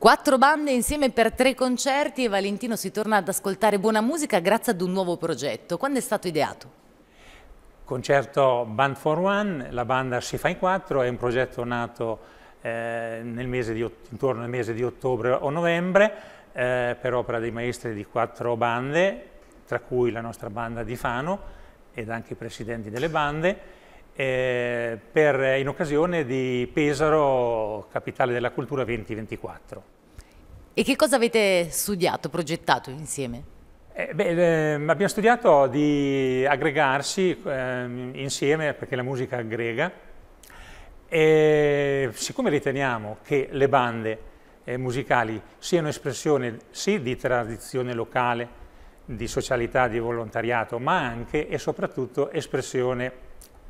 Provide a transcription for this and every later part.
Quattro bande insieme per tre concerti e Valentino si torna ad ascoltare buona musica grazie ad un nuovo progetto. Quando è stato ideato? Concerto Band for One, la banda Si fa in quattro, è un progetto nato eh, nel di, intorno al mese di ottobre o novembre eh, per opera dei maestri di quattro bande, tra cui la nostra banda di Fano ed anche i presidenti delle bande eh, per, in occasione di Pesaro, capitale della cultura 2024. E che cosa avete studiato, progettato insieme? Eh, beh, eh, abbiamo studiato di aggregarsi ehm, insieme, perché la musica aggrega, e siccome riteniamo che le bande eh, musicali siano espressione sì di tradizione locale, di socialità, di volontariato, ma anche e soprattutto espressione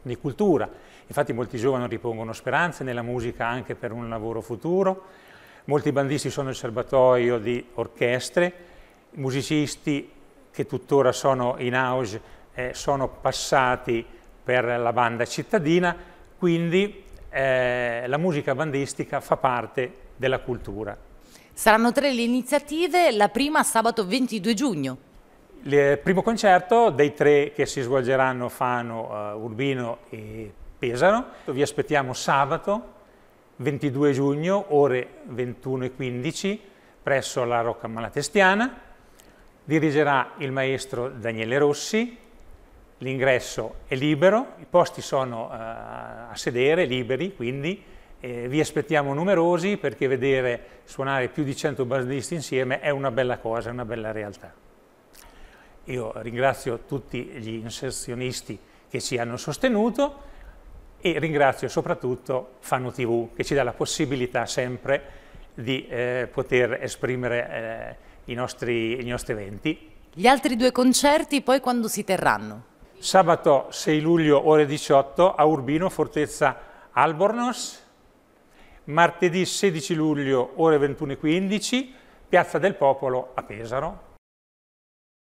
di cultura. Infatti molti giovani ripongono speranze nella musica anche per un lavoro futuro, molti bandisti sono il serbatoio di orchestre, musicisti che tuttora sono in auge eh, sono passati per la banda cittadina, quindi eh, la musica bandistica fa parte della cultura. Saranno tre le iniziative, la prima sabato 22 giugno. Il eh, primo concerto dei tre che si svolgeranno Fano, eh, Urbino e Pesaro. Vi aspettiamo sabato 22 giugno, ore 21.15, presso la Rocca Malatestiana. Dirigerà il maestro Daniele Rossi, l'ingresso è libero, i posti sono uh, a sedere, liberi, quindi eh, vi aspettiamo numerosi perché vedere suonare più di 100 bandisti insieme è una bella cosa, è una bella realtà. Io ringrazio tutti gli inserzionisti che ci hanno sostenuto e ringrazio soprattutto Fanno TV che ci dà la possibilità sempre di eh, poter esprimere eh, i, nostri, i nostri eventi. Gli altri due concerti poi quando si terranno? Sabato 6 luglio ore 18 a Urbino, Fortezza Albornoz. Martedì 16 luglio ore 21.15, Piazza del Popolo a Pesaro.